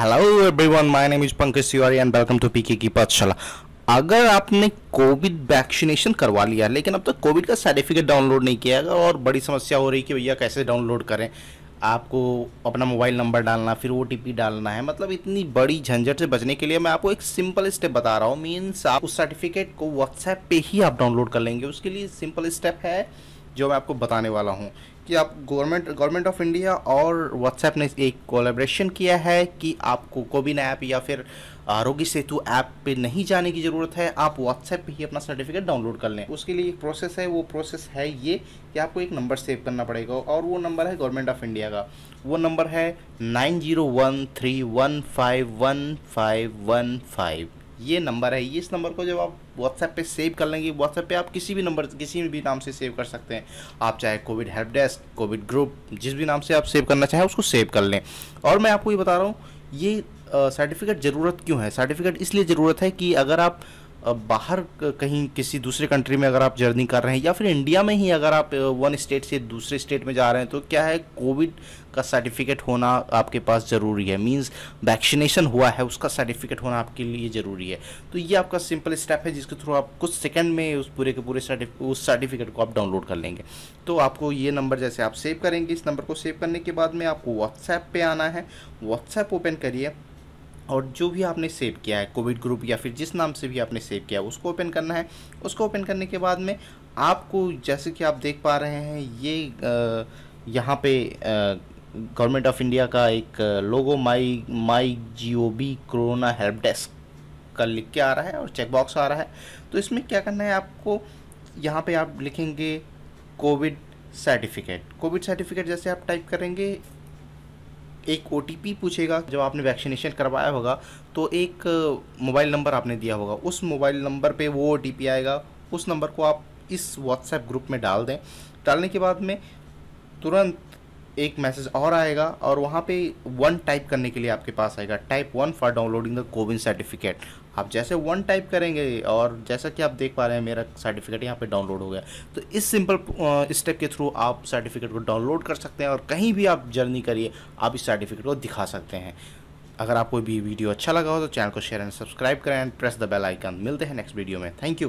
hello everyone my name is Pankaj Tiwari and welcome to PK की पाठशाला अगर आपने कोविड वैक्सीनेशन करवा लिया लेकिन अब तक तो कोविड का सर्टिफिकेट डाउनलोड नहीं किया है और बड़ी समस्या हो रही कि भैया कैसे डाउनलोड करें आपको अपना मोबाइल नंबर डालना फिर ओ डालना है मतलब इतनी बड़ी झंझट से बचने के लिए मैं आपको एक सिंपल स्टेप बता रहा हूँ मीन्स आप उस सर्टिफिकेट को व्हाट्सएप पे ही आप डाउनलोड कर लेंगे उसके लिए सिंपल स्टेप है जो मैं आपको बताने वाला हूँ कि आप गवर्नमेंट गवर्नमेंट ऑफ इंडिया और व्हाट्सएप ने एक कोलेब्रेशन किया है कि आपको कोविन ऐप या फिर आरोग्य सेतु ऐप पे नहीं जाने की ज़रूरत है आप व्हाट्सएप पे ही अपना सर्टिफिकेट डाउनलोड कर लें उसके लिए एक प्रोसेस है वो प्रोसेस है ये कि आपको एक नंबर सेव करना पड़ेगा और वो नंबर है गवर्नमेंट ऑफ इंडिया का वो नंबर है nine zero one three one five one five one five ये नंबर है इस नंबर को जब आप व्हाट्सएप पे सेव कर लेंगे व्हाट्सएप पे आप किसी भी नंबर किसी भी नाम से सेव कर सकते हैं आप चाहे Covid help desk Covid group जिस भी नाम से आप सेव करना चाहें उसको सेव कर लें और मैं आपको ये बता रहा हूँ ये सर्टिफिकेट ज़रूरत क्यों है सर्टिफिकेट इसलिए ज़रूरत है कि अगर आप बाहर कहीं किसी दूसरे कंट्री में अगर आप जर्नी कर रहे हैं या फिर इंडिया में ही अगर आप वन स्टेट से दूसरे स्टेट में जा रहे हैं तो क्या है कोविड का सर्टिफिकेट होना आपके पास ज़रूरी है मींस वैक्सीनेशन हुआ है उसका सर्टिफिकेट होना आपके लिए ज़रूरी है तो ये आपका सिंपल स्टेप है जिसके थ्रू आप कुछ सेकंड में उस पूरे के पूरे सर्टिफिक उस सर्टिफिकेट को आप डाउनलोड कर लेंगे तो आपको ये नंबर जैसे आप सेव करेंगे इस नंबर को सेव करने के बाद में आपको व्हाट्सएप पर आना है व्हाट्सएप ओपन करिए और जो भी आपने सेव किया है कोविड ग्रुप या फिर जिस नाम से भी आपने सेव किया है उसको ओपन करना है उसको ओपन करने के बाद में आपको जैसे कि आप देख पा रहे हैं ये यहाँ पे गवर्नमेंट ऑफ इंडिया का एक logo my my G O B corona help desk का लिख के आ रहा है और चेकबॉक्स आ रहा है तो इसमें क्या करना है आपको यहाँ पे आप लिखेंगे कोविड सर्टिफिकेट कोविड सर्टिफिकेट जैसे आप टाइप करेंगे एक ओ पूछेगा जब आपने वैक्सीनेशन करवाया होगा तो एक मोबाइल नंबर आपने दिया होगा उस मोबाइल नंबर पे वो ओ आएगा उस नंबर को आप इस व्हाट्सएप ग्रुप में डाल दें डालने के बाद में तुरंत एक मैसेज और आएगा और वहाँ पे वन टाइप करने के लिए आपके पास आएगा type one for downloading the CoWIN certificate आप जैसे वन टाइप करेंगे और जैसा कि आप देख पा रहे हैं मेरा सर्टिफिकेट यहाँ पे डाउनलोड हो गया तो इस सिंपल स्टेप के थ्रू आप सर्टिफिकेट को डाउनलोड कर सकते हैं और कहीं भी आप जर्नी करिए आप इस सर्टिफिकेट को दिखा सकते हैं अगर आपको भी वीडियो अच्छा लगा हो तो चैनल को शेयर एंड सब्सक्राइब करें and press the bell icon मिलते हैं नेक्स्ट वीडियो में थैंक यू